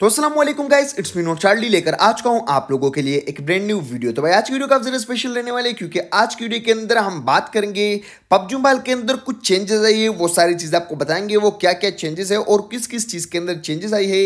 तो असलम guys it's me not Charlie लेकर आ चुका हूँ आप लोगों के लिए एक ब्रांड न्यू वीडियो तो भाई आज की वीडियो काफी ज़्यादा स्पेशल रहने वाले क्योंकि आज की वीडियो के अंदर हम बात करेंगे पबजू मोबाइल के अंदर कुछ चेंजेस आई है वो सारी चीज़ें आपको बताएंगे वो क्या क्या चेंजेस है और किस किस चीज़ के अंदर चेंजेस आई है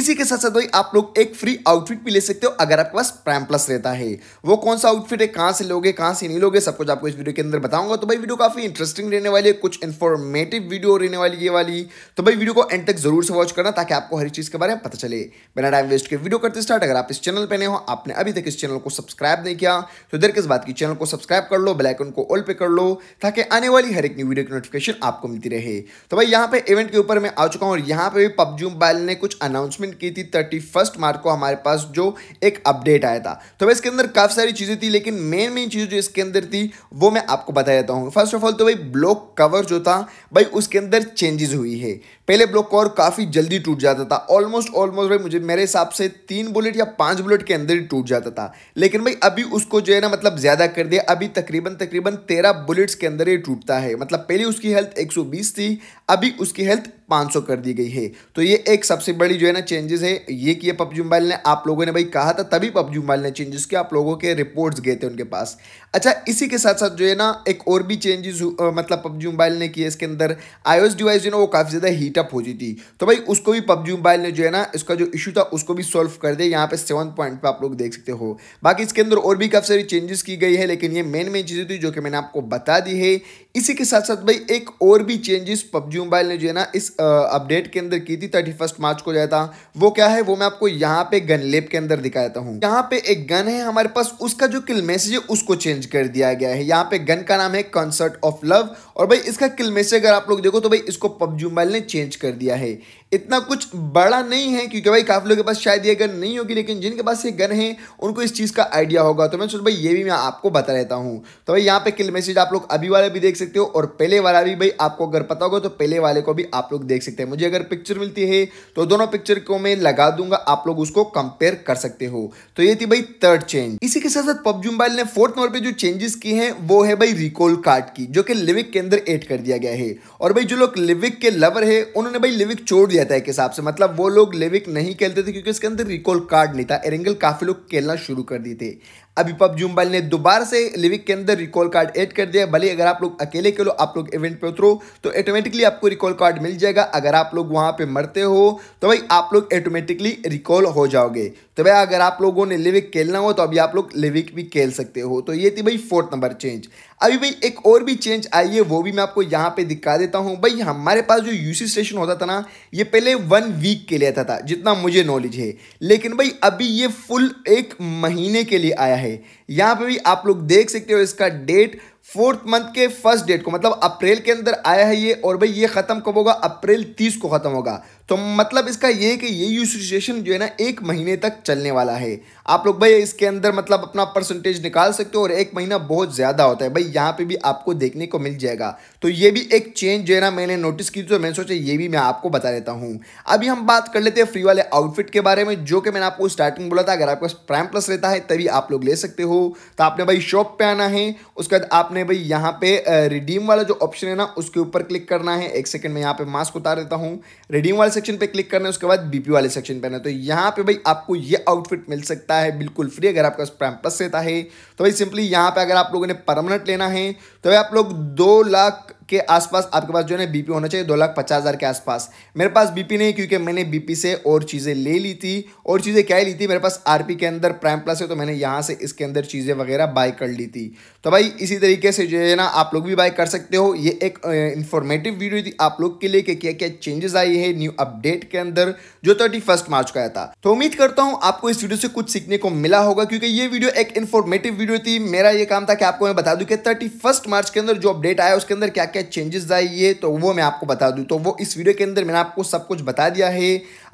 इसी के साथ साथ भाई आप लोग एक फ्री आउटफिट भी ले सकते हो अगर आपके पास प्राइम प्लस रहता है वो कौन सा आउटफिट है कहाँ से लोगे कहाँ से नहीं लोगे सब कुछ आपको इस वीडियो के अंदर बताऊंगा तो भाई वीडियो काफ़ी इंटरेस्टिंग रहने वाली है कुछ इन्फॉर्मेटिव वीडियो रहने वाली ये वाली तो भाई वीडियो को एंड तक जरूर से वॉच करना ताकि आपको हर चीज़ के बारे में पता चले चले बिना टाइम वेस्ट के वीडियो करते स्टार्ट अगर आप इस चैनल पर नए हो आपने अभी तक इस चैनल को सब्सक्राइब नहीं किया तो देर किस बात की चैनल को सब्सक्राइब कर लो बेलाइकन को ऑल पे कर लो ताकि आने वाली हर एक न्यू वीडियो की नोटिफिकेशन आपको मिलती रहे तो भाई यहाँ पे इवेंट के ऊपर मैं आ चुका हूँ और यहाँ पे भी पबजी मोबाइल ने कुछ अनाउंसमेंट की थी थर्टी मार्च को हमारे पास जो एक अपडेट आया था तो भाई इसके अंदर काफ़ी सारी चीज़ें थी लेकिन मेन मेन चीज़ जो इसके अंदर थी वो मैं आपको बता देता हूँ फर्स्ट ऑफ ऑल तो भाई ब्लॉक कवर जो था भाई उसके अंदर चेंजेस हुई है पहले ब्लॉक कोर काफ़ी जल्दी टूट जाता था ऑलमोस्ट ऑलमोस्ट भाई मुझे मेरे हिसाब से तीन बुलेट या पाँच बुलेट के अंदर ही टूट जाता था लेकिन भाई अभी उसको जो है ना मतलब ज़्यादा कर दिया अभी तकरीबन तकरीबन तेरह बुलेट्स के अंदर ही टूटता है मतलब पहले उसकी हेल्थ एक थी अभी उसकी हेल्थ 500 कर दी गई है तो ये एक सबसे बड़ी जो है ना चेंजेस है ये किया पबजी मोबाइल ने आप लोगों ने भाई कहा था तभी पबजी मोबाइल ने चेंजेस किया आप लोगों के रिपोर्ट्स गए थे उनके पास अच्छा इसी के साथ साथ जो है ना एक और भी चेंजेस मतलब पबजी मोबाइल ने किए इसके अंदर आईओएस डिवाइस जो है ना वो काफ़ी ज़्यादा हीटअप हो रही थी तो भाई उसको भी पबजी मोबाइल ने जो है ना इसका जो इशू था उसको भी सॉल्व कर दिया यहाँ पर सेवन पॉइंट पर आप लोग देख सकते हो बाकी इसके अंदर और भी काफ़ी सारी चेंजेस की गई है लेकिन ये मेन मेन चीज़ें थी जो कि मैंने आपको बता दी है इसी के साथ साथ भाई एक और भी चेंजेस पबजी मोबाइल ने जो है ना इस अपडेट के अंदर की थी थर्टी फर्स्ट मार्च को जाया था वो क्या है वो मैं आपको यहाँ पे गन लेप के अंदर दिखाता हूँ यहाँ पे एक गन है हमारे पास उसका जो किल मैसेज है उसको चेंज कर दिया गया है यहाँ पे गन का नाम है कंसर्ट ऑफ लव और भाई इसका किल मैसेज अगर आप लोग देखो तो भाई इसको पबजी मोबाइल ने चेंज कर दिया है इतना कुछ बड़ा नहीं है क्योंकि भाई काफ़ी लोगों के पास शायद ये गन नहीं होगी लेकिन जिनके पास ये गन है उनको इस चीज़ का आइडिया होगा तो मैं सोच भाई ये भी मैं आपको बता रहता हूँ तो भाई यहाँ पे किल मैसेज आप लोग अभी वाला भी देख सकते हो और पहले वाला भी भाई आपको अगर पता होगा तो पहले वाले को भी आप लोग देख सकते हैं मुझे अगर पिक्चर मिलती है तो दोनों पिक्चर को मैं लगा दूंगा आप लोग उसको कंपेयर कर सकते हो तो ये थी भाई थर्ड चेंज इसी के साथ साथ पबजी मोबाइल ने फोर्थ नंबर पर जो चेंजेस की है वो है भाई रिकॉल कार्ड की जो कि लिविक के अंदर एड कर दिया गया है और भाई जो लोग लिविक के लवर है उन्होंने भाई लिविक छोड़ दिया रहता है एक हिसाब से मतलब वो लोग लेविक नहीं खेलते थे क्योंकि इसके अंदर रिकॉल कार्ड नहीं था एरेंगल काफ़ी लोग खेलना शुरू कर दिए थे अभी पब जुम्बल ने दोबारा से लिविक के अंदर रिकॉल कार्ड ऐड कर दिया भले अगर आप लोग अकेले खेलो आप लोग इवेंट पे उतरो तो ऑटोमेटिकली आपको रिकॉल कार्ड मिल जाएगा अगर आप लोग वहाँ पे मरते हो तो भाई आप लोग ऑटोमेटिकली रिकॉल हो जाओगे तो भाई अगर आप लोगों ने लिविक खेलना हो तो अभी आप लोग लिविक भी खेल सकते हो तो ये थी भाई फोर्थ नंबर चेंज अभी भाई एक और भी चेंज आई है वो भी मैं आपको यहाँ पे दिखा देता हूँ भाई हमारे पास जो यूसी स्टेशन होता था ना ये पहले वन वीक के लिए आता था जितना मुझे नॉलेज है लेकिन भाई अभी ये फुल एक महीने के लिए आया है यहाँ पे भी आप लोग देख सकते हो इसका डेट फोर्थ मंथ के फर्स्ट डेट को मतलब अप्रैल के अंदर आया है ये और भाई ये ख़त्म कब होगा अप्रैल तीस को ख़त्म होगा तो मतलब इसका ये कि ये यूसेशन जो है ना एक महीने तक चलने वाला है आप लोग भाई इसके अंदर मतलब अपना परसेंटेज निकाल सकते हो और एक महीना बहुत ज़्यादा होता है भाई यहाँ पे भी आपको देखने को मिल जाएगा तो ये भी एक चेंज जो है ना मैंने नोटिस की तो मैंने सोचा ये भी मैं आपको बता देता हूँ अभी हम बात कर लेते हैं फ्री वाले आउटफिट के बारे में जो कि मैंने आपको स्टार्टिंग बोला था अगर आपके पास प्राइम प्लस रहता है तभी आप लोग ले सकते हो तो आपने भाई शॉप पर आना है उसके बाद आप आपने भाई यहाँ पे रिडीम वाला जो ऑप्शन है ना उसके ऊपर क्लिक करना है एक सेकंड में यहाँ पे मास्क उतार देता हूँ रिडीम वाले सेक्शन पे क्लिक करना है उसके बाद बीपी वाले सेक्शन पे ना तो यहाँ पे भाई आपको ये आउटफिट मिल सकता है बिल्कुल फ्री अगर आपका प्राइम प्लस रहता है तो भाई सिंपली यहाँ पे अगर आप लोगों ने परमानेंट लेना है तो भाई आप लोग दो लाख के आसपास आपके पास जो है बीपी होना चाहिए दो लाख पचास हज़ार के आसपास मेरे पास बीपी नहीं क्योंकि मैंने बीपी से और चीज़ें ले ली थी और चीज़ें क्या ली थी मेरे पास आरपी के अंदर प्राइम प्लस है तो मैंने यहाँ से इसके अंदर चीज़ें वगैरह बाय कर ली थी तो भाई इसी तरीके से जो है ना आप लोग भी बाय कर सकते हो ये एक इन्फॉर्मेटिव वीडियो थी आप लोग के लिए कि क्या क्या चेंजेस आई है न्यू अपडेट के अंदर जो थर्टी मार्च का आया था तो उम्मीद करता हूँ आपको इस वीडियो से कुछ सीखने को मिला होगा क्योंकि ये वीडियो एक इन्फॉर्मेटिव वीडियो थी मेरा ये काम था कि आपको मैं बता दूँ कि थर्टी मार्च के अंदर जो अपडेट आया उसके अंदर क्या क्या चेंजेस आई तो वो मैं आपको बता दूँ तो वो इस वीडियो के अंदर मैंने आपको सब कुछ बता दिया है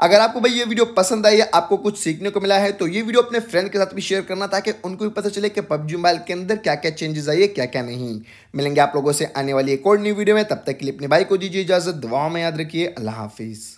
अगर आपको भाई ये वीडियो पसंद आई है आपको कुछ सीखने को मिला है तो ये वीडियो अपने फ्रेंड के साथ भी शेयर करना ताकि उनको भी पता चले कि पबजी मोबाइल के अंदर क्या क्या चेंजेस आई है क्या क्या नहीं मिलेंगे आप लोगों से आने वाली एक और न्यू वीडियो में तब तक के लिए अपने भाई को दीजिए इजाज़त दुआ में याद रखिए अल्लाह हाफिज़